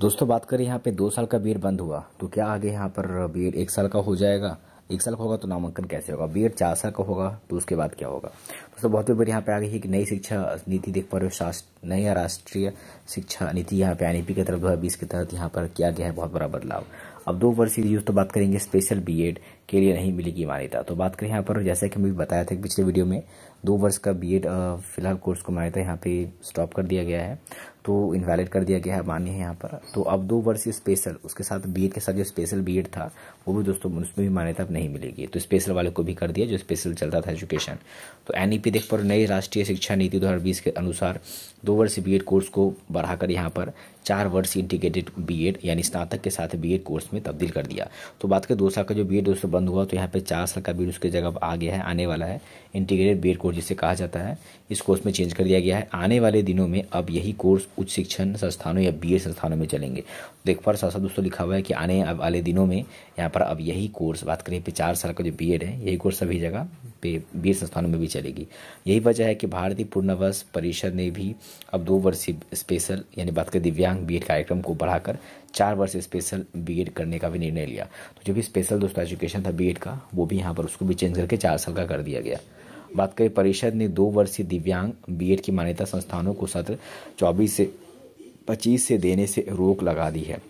दोस्तों बात करें यहाँ पे दो साल का बीएड बंद हुआ तो क्या आगे यहाँ पर बीएड एक साल का हो जाएगा एक साल का होगा तो नामांकन कैसे होगा बीएड चार साल का होगा तो उसके बाद क्या होगा दोस्तों बहुत बड़ी यहाँ पे आ गई है कि नई शिक्षा नीति देख पा रहे हो नया राष्ट्रीय शिक्षा नीति यहाँ पे एन के तरफ दो के तहत यहाँ पर किया गया है बहुत बड़ा बदलाव अब दो वर्षीय यूज तो बात करेंगे स्पेशल बी के लिए नहीं मिलेगी मान्यता तो बात करें यहाँ पर जैसे कि मैं बताया था कि पिछले वीडियो में दो वर्ष का बी एड फिलहाल कोर्स को मान्यता तो यहाँ पे स्टॉप कर दिया गया है तो इनवैलिड कर दिया गया है मान्य है यहाँ पर तो अब दो वर्ष स्पेशल उसके साथ बी के साथ जो स्पेशल बी था वो भी दोस्तों उसमें भी मान्यता अब नहीं मिलेगी तो स्पेशल वाले को भी कर दिया जो स्पेशल चलता था एजुकेशन तो एन e देख पर नई राष्ट्रीय शिक्षा नीति दो के अनुसार दो वर्ष बी कोर्स को बढ़ाकर यहाँ पर चार वर्ष इंटीग्रेटेड बी यानी स्नातक के साथ बी कोर्स में तब्दील कर दिया तो बात करें दो साल का जो बी दोस्तों बंद हुआ तो यहाँ पे चार साल का बी उसके जगह आ गया है आने वाला है इंटीग्रेटेड बी कोर्स जिसे कहा जाता है इस कोर्स में चेंज कर दिया गया है आने वाले दिनों में अब यही कोर्स उच्च शिक्षण संस्थानों या बी संस्थानों में चलेंगे देख पर साथ साथ दोस्तों लिखा हुआ है कि आने वाले दिनों में यहाँ पर अब यही कोर्स बात करें पे चार साल का जो बी है यही कोर्स सभी जगह पे वीर संस्थानों में भी चलेगी यही वजह है कि भारतीय पूर्णवश परिषद ने भी अब दो वर्षीय स्पेशल यानी बात करें दिव्यांग बी कार्यक्रम को बढ़ाकर चार वर्ष स्पेशल बी करने का भी निर्णय लिया तो जो भी स्पेशल दोस्तों एजुकेशन था बी का वो भी यहाँ पर उसको भी चेंज करके चार साल का कर दिया गया बात करें परिषद ने दो वर्षीय दिव्यांग बीएड की मान्यता संस्थानों को सत्र 24 से 25 से देने से रोक लगा दी है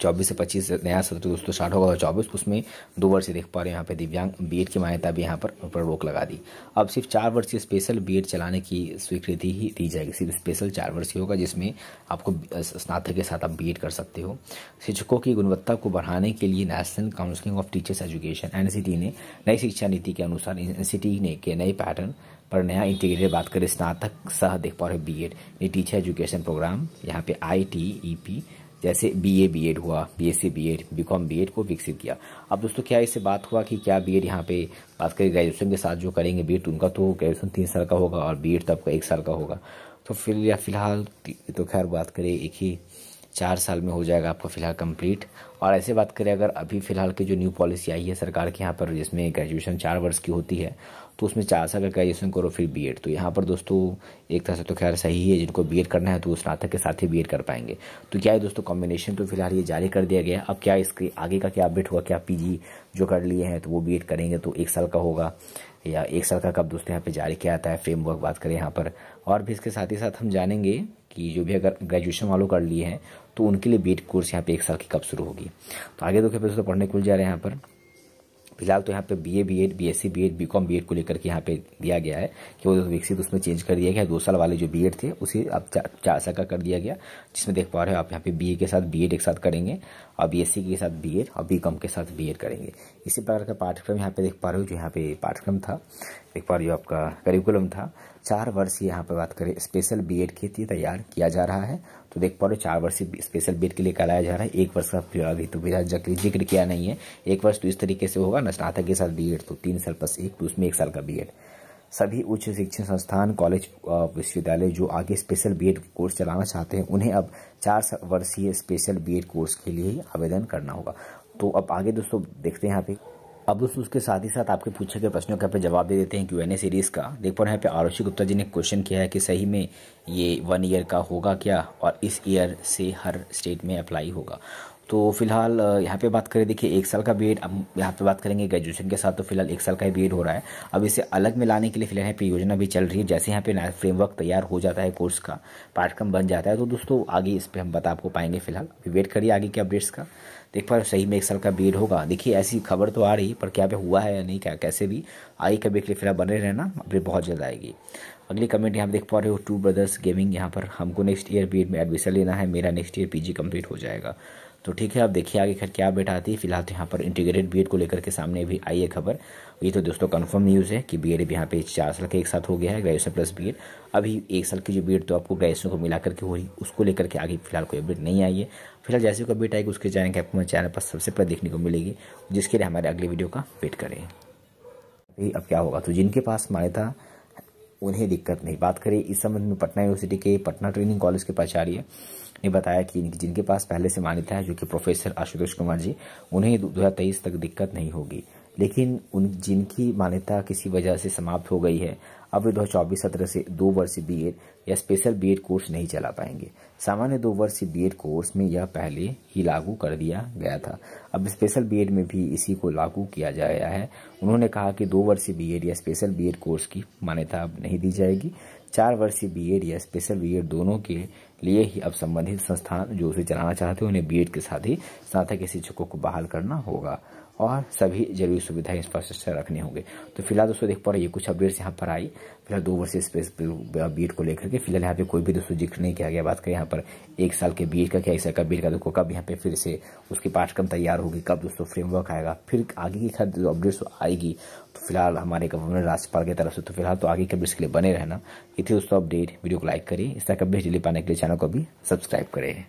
चौबीस से पच्चीस नया सत्र तो दोस्तों स्टार्ट होगा चौबीस उसमें दो वर्षीय देख पा रहे हैं यहाँ पे दिव्यांग बीएड की मान्यता भी यहाँ पर ऊपर रोक लगा दी अब सिर्फ चार वर्षीय स्पेशल बीएड चलाने की स्वीकृति ही दी जाएगी सिर्फ स्पेशल चार वर्षीय होगा जिसमें आपको स्नातक के साथ आप बी कर सकते हो शिक्षकों की गुणवत्ता को बढ़ाने के लिए national counselling of teachers education N ने नई शिक्षा नीति के अनुसार एन ने के नए पैटर्न पर नया इंटीग्रेटेड बात करें स्नातक सह देख पा रहे B Ed teacher education programme यहाँ पे आई टी ई पी जैसे बी ए बी एड हुआ B S C B Ed B Com B Ed को विकसित किया अब दोस्तों क्या इससे बात हुआ कि क्या बी एड यहाँ पे बात करें ग्रेजुएशन के साथ जो करेंगे बी एड तो उनका तो ग्रेजुएशन तीन साल का होगा और बी एड तो आपका एक साल का होगा तो फिर या फिलहाल तो खैर बात करें एक ही चार साल में हो जाएगा आपको फ़िलहाल कंप्लीट और ऐसे बात करें अगर अभी फ़िलहाल की जो न्यू पॉलिसी आई है सरकार के यहाँ पर जिसमें ग्रेजुएशन चार वर्ष की होती है तो उसमें चार साल का ग्रेजुएशन करो फिर बी तो यहाँ पर दोस्तों एक तरह से तो खैर सही है जिनको बी करना है तो स्नातक के साथ ही बी कर पाएंगे तो क्या है दोस्तों कॉम्बिनेशन तो फिलहाल ये जारी कर दिया गया अब क्या इसके आगे का क्या अपडेट होगा क्या पी जो कर लिए हैं तो वो बी करेंगे तो एक साल का होगा या एक साल का कब दोस्तों यहाँ पर जारी किया जाता है फ्रेमवर्क बात करें यहाँ पर और भी इसके साथ ही साथ हम जानेंगे कि जो भी अगर ग्रेजुएशन वालों कर लिए हैं तो उनके लिए बीट कोर्स यहाँ पे एक साल की कब शुरू होगी तो आगे दो फिर तो पढ़ने खुल जा रहे हैं यहाँ पर फिलहाल तो यहाँ पे B A B Ed B S C B Ed B Com B Ed को लेकर के यहाँ पे दिया गया है कि वो विकसित उसमें चेंज कर दिया गया है दो साल वाले जो बी एड थे उसे अब चार साल का कर दिया गया जिसमें देख पा रहे हो आप यहाँ पे बी ए के साथ बी एड एक साथ करेंगे और बी एस सी के साथ बी एड और बी कॉम के साथ बी एड करेंगे इसी प्रकार का पाठ्यक्रम यहाँ पे देख पा रहे हो जो यहाँ पे पाठ्यक्रम था देख पा रहे हो आपका करिकुलम था चार वर्ष यहाँ पर बात करें स्पेशल बीएड के लिए तैयार किया जा रहा है तो देख पा रहे हो चार वर्ष स्पेशल बीएड के लिए कराया जा रहा है एक वर्ष का अभी तो जगह जिक्र किया नहीं है एक वर्ष तो इस तरीके से होगा ना स्नातक के साथ बीएड तो तीन साल प्लस एक तो उसमें एक साल का बीएड सभी उच्च शिक्षण संस्थान कॉलेज विश्वविद्यालय जो आगे स्पेशल बीएड कोर्स चलाना चाहते हैं उन्हें अब चार वर्षीय स्पेशल बीएड कोर्स के लिए आवेदन करना होगा तो अब आगे दोस्तों देखते हैं यहाँ पे अब उस उसके साथ ही साथ आपके पूछे गए प्रश्नों का पे जवाब दे देते हैं क्यू एन ए सीरीज़ का देख पा रहे हैं पे आरुषि गुप्ता जी ने क्वेश्चन किया है कि सही में ये वन ईयर का होगा क्या और इस ईयर से हर स्टेट में अप्लाई होगा तो फिलहाल यहाँ पे बात करें देखिए एक साल का बी अब यहाँ पे बात करेंगे ग्रेजुएशन के साथ तो फिलहाल एक साल का ही बी हो रहा है अब इसे अलग में लाने के लिए फिलहाल यहाँ पे योजना भी चल रही है जैसे यहाँ पे नया फ्रेमवर्क तैयार हो जाता है कोर्स का पाठ्यक्रम बन जाता है तो दोस्तों आगे इस पर हम बता आपको पाएंगे फिलहाल अभी वेट करिए आगे के अपडेट्स का देख पा सही में एक साल का बी होगा देखिए ऐसी खबर तो आ रही पर क्या पे हुआ है या नहीं क्या कैसे भी आगे कभी के लिए फिलहाल बने रहना अपडेट बहुत जल्द आएगी अगली कमेंट यहाँ देख पा रहे हो टू ब्रदर्स गेमिंग यहाँ पर हमको नेक्स्ट ईयर बी में एडमिशन लेना है मेरा नेक्स्ट ईयर पी कंप्लीट हो जाएगा तो ठीक है आप देखिए आगे खैर क्या बेटा आती है फिलहाल तो यहाँ पर इंटीग्रेटेड बी को लेकर के सामने भी आई है खबर ये तो दोस्तों कन्फर्म न्यूज़ है कि बी एड यहाँ पे चार साल के एक साथ हो गया है ग्रेजुएशन प्लस बी अभी एक साल की जो बी तो आपको ग्रेजुएशन को मिला करके हो रही उसको लेकर के आगे फिलहाल कोई अपडेट नहीं आई है फिलहाल जैसे कोई अपडेट आएगी उसके जाने के आपको हमारे चैनल पर सबसे पहले देखने को मिलेगी जिसके लिए हमारे अगले वीडियो का वेट करें अब क्या होगा तो जिनके पास मान्यता उन्हें दिक्कत नहीं बात करें इस संबंध में पटना यूनिवर्सिटी के पटना ट्रेनिंग कॉलेज के प्राचार्य ने बताया कि जिनके पास पहले से मान्यता है जो कि प्रोफेसर आशुतोष कुमार जी उन्हें दो तक दिक्कत नहीं होगी लेकिन उन जिनकी मान्यता किसी वजह से समाप्त हो गई है अब वे 2024 सत्र से दो वर्षीय बीएड या स्पेशल बीएड कोर्स नहीं चला पाएंगे सामान्य दो वर्षीय बीएड कोर्स में यह पहले ही लागू कर दिया गया था अब स्पेशल बीएड में भी इसी को लागू किया रहा है उन्होंने कहा कि दो वर्षीय बीएड या स्पेशल बीएड कोर्स की मान्यता अब नहीं दी जाएगी चार वर्षीय बी या स्पेशल बी दोनों के लिए ही अब संबंधित संस्थान जो उसे चलाना चाहते हैं उन्हें बी के साथ ही स्नातक के शिक्षकों को बहाल करना होगा और सभी जरूरी सुविधाएं इंफ्रास्ट्रक्चर रखने होंगे तो फिलहाल दोस्तों देख पा रहे ये कुछ अपडेट्स यहाँ पर आई फिलहाल दो वर्ष स्पेस बीट को लेकर के फिलहाल यहाँ पे कोई भी दोस्तों जिक्र नहीं किया गया बात करें यहाँ पर एक साल के बी का क्या एक साल का बी का देखो कब यहाँ पे फिर से उसकी पाठ्यक्रम तैयार होगी कब दोस्तों फ्रेमवर्क आएगा फिर आगे की खाद अपडेट्स तो आएगी तो फिलहाल हमारे गवर्नर राज्यपाल की तरफ से तो फिलहाल तो आगे के अपडेट्स के लिए बने रहना इतनी दोस्तों अपडेट वीडियो को लाइक करें इस तरह के अपडेट डेली पाने के लिए चैनल को भी सब्सक्राइब करें